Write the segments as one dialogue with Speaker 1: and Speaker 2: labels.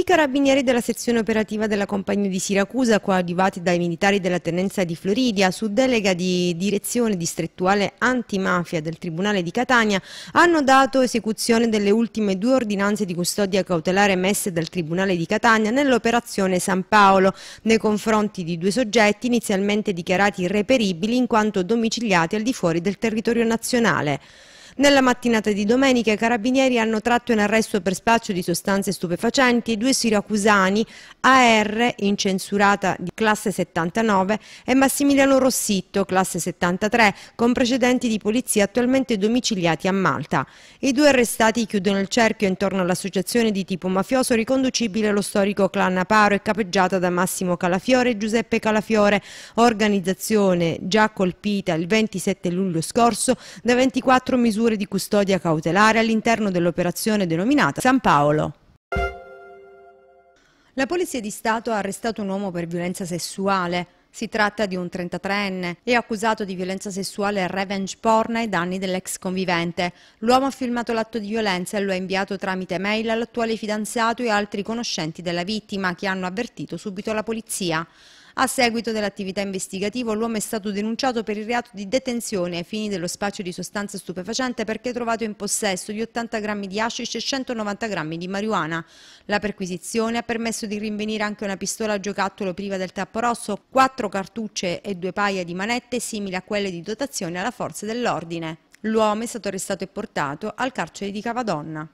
Speaker 1: I carabinieri della sezione operativa della compagnia di Siracusa, coadiuvati dai militari della tenenza di Floridia, su delega di direzione distrettuale antimafia del Tribunale di Catania, hanno dato esecuzione delle ultime due ordinanze di custodia cautelare emesse dal Tribunale di Catania nell'operazione San Paolo, nei confronti di due soggetti inizialmente dichiarati irreperibili in quanto domiciliati al di fuori del territorio nazionale. Nella mattinata di domenica i carabinieri hanno tratto in arresto per spaccio di sostanze stupefacenti due siracusani, AR, incensurata di classe 79, e Massimiliano Rossitto, classe 73, con precedenti di polizia attualmente domiciliati a Malta. I due arrestati chiudono il cerchio intorno all'associazione di tipo mafioso riconducibile allo storico clan Aparo e capeggiata da Massimo Calafiore e Giuseppe Calafiore, organizzazione già colpita il 27 luglio scorso da 24 misure misure di custodia cautelare all'interno dell'operazione denominata San Paolo. La Polizia di Stato ha arrestato un uomo per violenza sessuale. Si tratta di un 33enne e accusato di violenza sessuale e revenge porn ai danni dell'ex convivente. L'uomo ha filmato l'atto di violenza e lo ha inviato tramite mail all'attuale fidanzato e altri conoscenti della vittima che hanno avvertito subito la polizia. A seguito dell'attività investigativa l'uomo è stato denunciato per il reato di detenzione ai fini dello spaccio di sostanze stupefacente perché trovato in possesso di 80 grammi di hashish e 190 grammi di marijuana. La perquisizione ha permesso di rinvenire anche una pistola a giocattolo priva del tappo rosso, quattro cartucce e due paia di manette simili a quelle di dotazione alla forza dell'ordine. L'uomo è stato arrestato e portato al carcere di Cavadonna.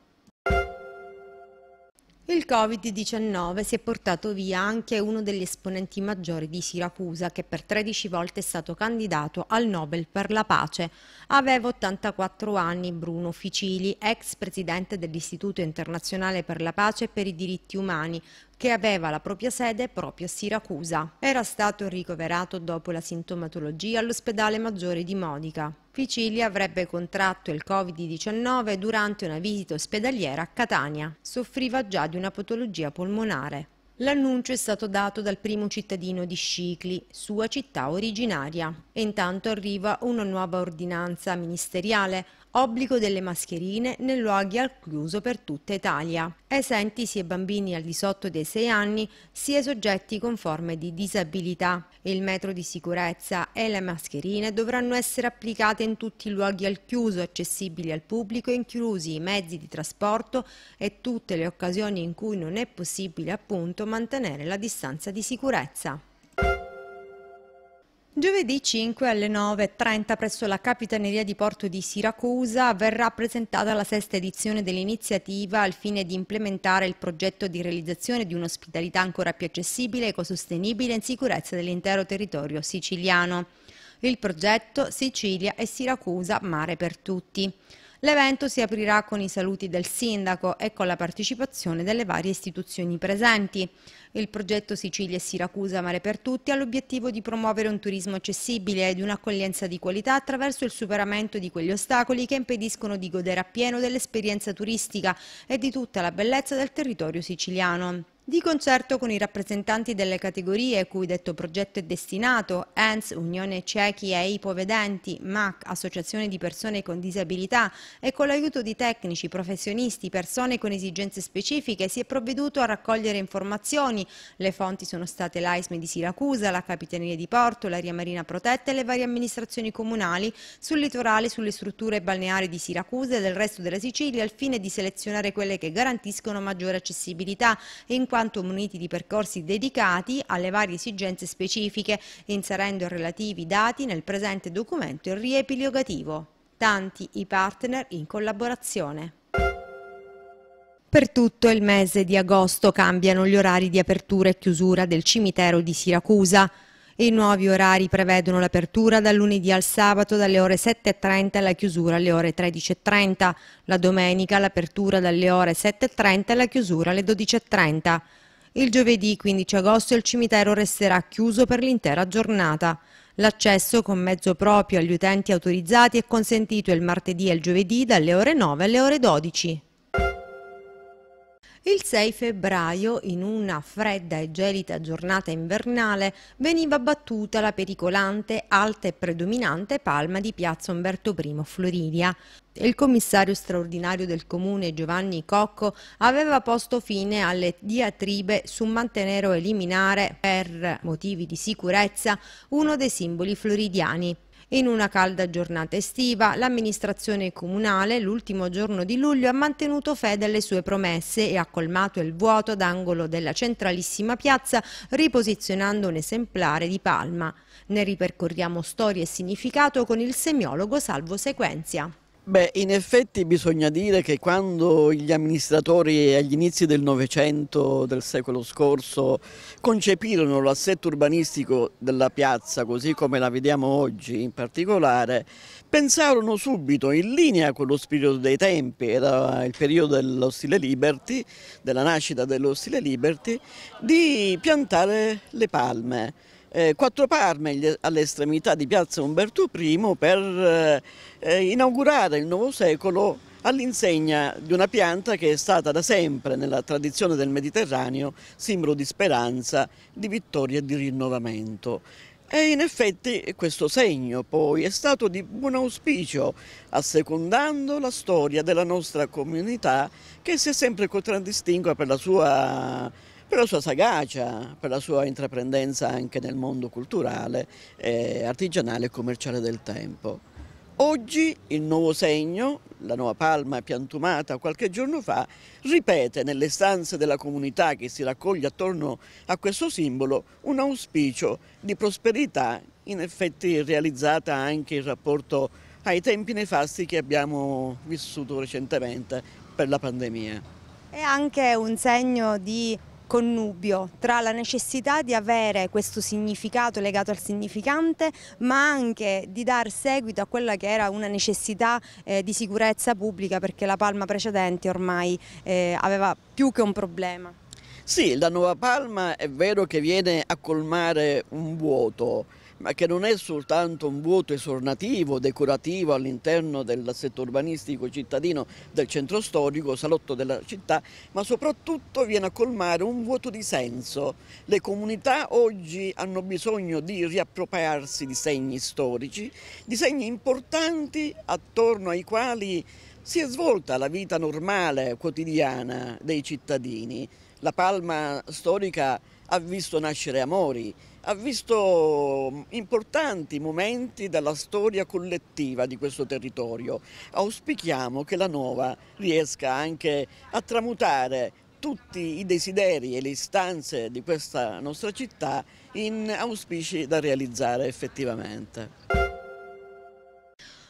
Speaker 1: Il Covid-19 si è portato via anche uno degli esponenti maggiori di Siracusa che per 13 volte è stato candidato al Nobel per la pace. Aveva 84 anni Bruno Ficili, ex presidente dell'Istituto internazionale per la pace e per i diritti umani, che aveva la propria sede proprio a Siracusa. Era stato ricoverato dopo la sintomatologia all'ospedale maggiore di Modica. Ficili avrebbe contratto il Covid-19 durante una visita ospedaliera a Catania. Soffriva già di una patologia polmonare. L'annuncio è stato dato dal primo cittadino di Scicli, sua città originaria. E intanto arriva una nuova ordinanza ministeriale obbligo delle mascherine nei luoghi al chiuso per tutta Italia. Esenti sia bambini al di sotto dei 6 anni, sia soggetti con forme di disabilità. Il metro di sicurezza e le mascherine dovranno essere applicate in tutti i luoghi al chiuso accessibili al pubblico, inclusi i mezzi di trasporto e tutte le occasioni in cui non è possibile appunto mantenere la distanza di sicurezza. Giovedì 5 alle 9.30 presso la Capitaneria di Porto di Siracusa verrà presentata la sesta edizione dell'iniziativa al fine di implementare il progetto di realizzazione di un'ospitalità ancora più accessibile, ecosostenibile e in sicurezza dell'intero territorio siciliano. Il progetto Sicilia e Siracusa Mare per Tutti. L'evento si aprirà con i saluti del sindaco e con la partecipazione delle varie istituzioni presenti. Il progetto Sicilia e Siracusa Mare per Tutti ha l'obiettivo di promuovere un turismo accessibile ed un'accoglienza di qualità attraverso il superamento di quegli ostacoli che impediscono di godere appieno dell'esperienza turistica e di tutta la bellezza del territorio siciliano. Di concerto con i rappresentanti delle categorie cui detto progetto è destinato, ENS, Unione Ciechi e Ipovedenti, MAC, Associazione di Persone con Disabilità e con l'aiuto di tecnici, professionisti, persone con esigenze specifiche, si è provveduto a raccogliere informazioni. Le fonti sono state l'AISME di Siracusa, la Capitaneria di Porto, l'Aria Marina Protetta e le varie amministrazioni comunali sul litorale, sulle strutture balneari di Siracusa e del resto della Sicilia al fine di selezionare quelle che garantiscono maggiore accessibilità e in quanto muniti di percorsi dedicati alle varie esigenze specifiche, inserendo i relativi dati nel presente documento riepilogativo. Tanti i partner in collaborazione. Per tutto il mese di agosto cambiano gli orari di apertura e chiusura del cimitero di Siracusa. I nuovi orari prevedono l'apertura dal lunedì al sabato dalle ore 7.30 e la chiusura alle ore 13.30, la domenica l'apertura dalle ore 7.30 e la chiusura alle 12.30. Il giovedì 15 agosto il cimitero resterà chiuso per l'intera giornata. L'accesso con mezzo proprio agli utenti autorizzati è consentito il martedì e il giovedì dalle ore 9 alle ore 12. Il 6 febbraio, in una fredda e gelida giornata invernale, veniva battuta la pericolante, alta e predominante palma di piazza Umberto I Floridia. Il commissario straordinario del comune Giovanni Cocco aveva posto fine alle diatribe su mantenere o eliminare, per motivi di sicurezza, uno dei simboli floridiani. In una calda giornata estiva, l'amministrazione comunale, l'ultimo giorno di luglio, ha mantenuto fede alle sue promesse e ha colmato il vuoto d'angolo della centralissima piazza riposizionando un esemplare di palma. Ne ripercorriamo storia e significato con il semiologo Salvo Sequenzia.
Speaker 2: Beh, in effetti bisogna dire che quando gli amministratori agli inizi del Novecento del secolo scorso concepirono l'assetto urbanistico della piazza, così come la vediamo oggi in particolare, pensarono subito in linea con lo spirito dei tempi, era il periodo dello stile Liberty, della nascita dello stile Liberty, di piantare le palme eh, quattro Parme all'estremità di piazza Umberto I per eh, eh, inaugurare il nuovo secolo all'insegna di una pianta che è stata da sempre nella tradizione del Mediterraneo simbolo di speranza, di vittoria e di rinnovamento. E in effetti questo segno poi è stato di buon auspicio, assecondando la storia della nostra comunità che si è sempre contraddistingua per la sua per la sua sagacia, per la sua intraprendenza anche nel mondo culturale, eh, artigianale e commerciale del tempo. Oggi il nuovo segno, la nuova palma piantumata qualche giorno fa, ripete nelle stanze della comunità che si raccoglie attorno a questo simbolo un auspicio di prosperità, in effetti realizzata anche in rapporto ai tempi nefasti che abbiamo vissuto recentemente per la pandemia.
Speaker 1: È anche un segno di connubio tra la necessità di avere questo significato legato al significante ma anche di dar seguito a quella che era una necessità eh, di sicurezza pubblica perché la Palma precedente ormai eh,
Speaker 2: aveva più che un problema. Sì, la nuova Palma è vero che viene a colmare un vuoto, ma che non è soltanto un vuoto esornativo, decorativo all'interno dell'assetto urbanistico cittadino del centro storico, salotto della città, ma soprattutto viene a colmare un vuoto di senso. Le comunità oggi hanno bisogno di riappropriarsi di segni storici, di segni importanti attorno ai quali si è svolta la vita normale, quotidiana dei cittadini la Palma storica ha visto nascere amori, ha visto mm, importanti momenti della storia collettiva di questo territorio. Auspichiamo che la Nuova riesca anche a tramutare tutti i desideri e le istanze di questa nostra città in auspici da realizzare effettivamente.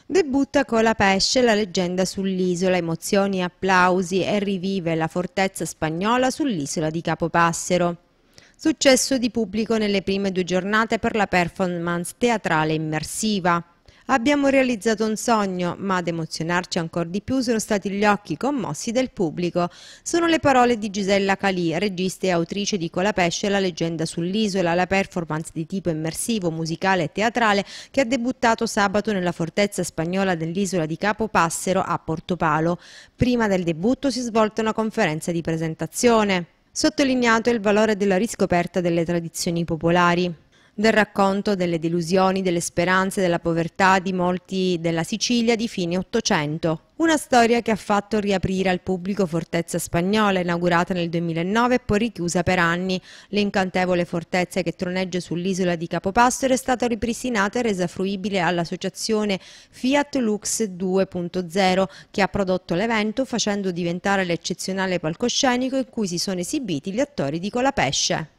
Speaker 1: Debutta con la Pesce la leggenda sull'isola, emozioni e applausi e rivive la fortezza spagnola sull'isola di Capopassero. Successo di pubblico nelle prime due giornate per la performance teatrale immersiva. Abbiamo realizzato un sogno, ma ad emozionarci ancora di più sono stati gli occhi commossi del pubblico. Sono le parole di Gisella Calì, regista e autrice di Colapesce, la leggenda sull'isola, la performance di tipo immersivo, musicale e teatrale che ha debuttato sabato nella fortezza spagnola dell'isola di Capo Passero a Portopalo. Prima del debutto si è svolta una conferenza di presentazione. Sottolineato il valore della riscoperta delle tradizioni popolari del racconto delle delusioni, delle speranze, della povertà di molti della Sicilia di fine Ottocento. Una storia che ha fatto riaprire al pubblico Fortezza Spagnola, inaugurata nel 2009 e poi richiusa per anni. L'incantevole fortezza che troneggia sull'isola di Capopastore è stata ripristinata e resa fruibile all'associazione Fiat Lux 2.0, che ha prodotto l'evento facendo diventare l'eccezionale palcoscenico in cui si sono esibiti gli attori di Colapesce.